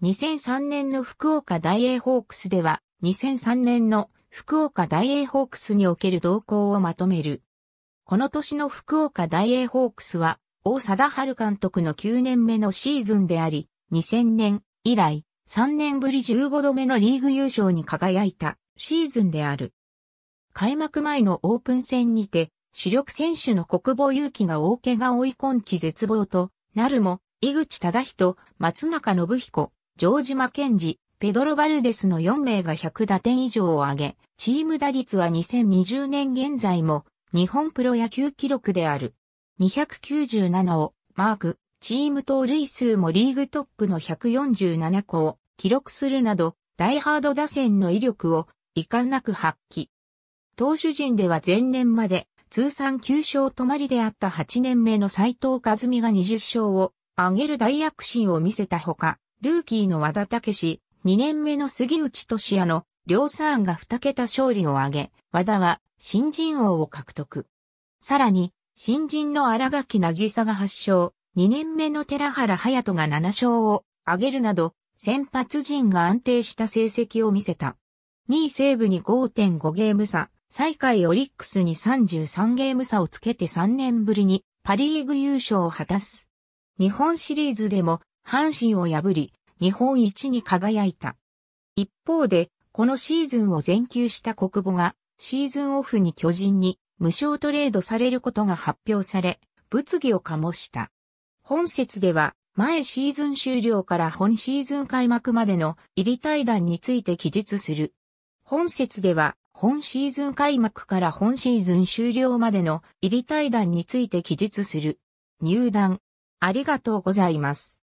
2003年の福岡大英ホークスでは、2003年の福岡大英ホークスにおける動向をまとめる。この年の福岡大英ホークスは、大貞治監督の9年目のシーズンであり、2000年以来、3年ぶり15度目のリーグ優勝に輝いたシーズンである。開幕前のオープン戦にて、主力選手の国防勇気が大怪我を追い込んき絶望となるも、井口忠人、松中信彦、ジョージ・マケンジ、ペドロ・バルデスの4名が100打点以上を挙げ、チーム打率は2020年現在も日本プロ野球記録である。297をマーク、チーム盗塁数もリーグトップの147個を記録するなど、ダイハード打線の威力を遺憾なく発揮。投手陣では前年まで通算9勝止まりであった8年目の斉藤和美が20勝を上げる大躍進を見せたほか、ルーキーの和田武史、2年目の杉内俊也の両サーンが2桁勝利を挙げ、和田は新人王を獲得。さらに、新人の荒垣渚が8勝、2年目の寺原隼人が7勝を挙げるなど、先発陣が安定した成績を見せた。2位西部に5.5ゲーム差、最下位オリックスに33ゲーム差をつけて3年ぶりにパリーグ優勝を果たす。日本シリーズでも阪神を破り、日本一に輝いた。一方で、このシーズンを全休した国母が、シーズンオフに巨人に無償トレードされることが発表され、物議を醸した。本節では、前シーズン終了から本シーズン開幕までの入り対談について記述する。本節では、本シーズン開幕から本シーズン終了までの入り対談について記述する。入団。ありがとうございます。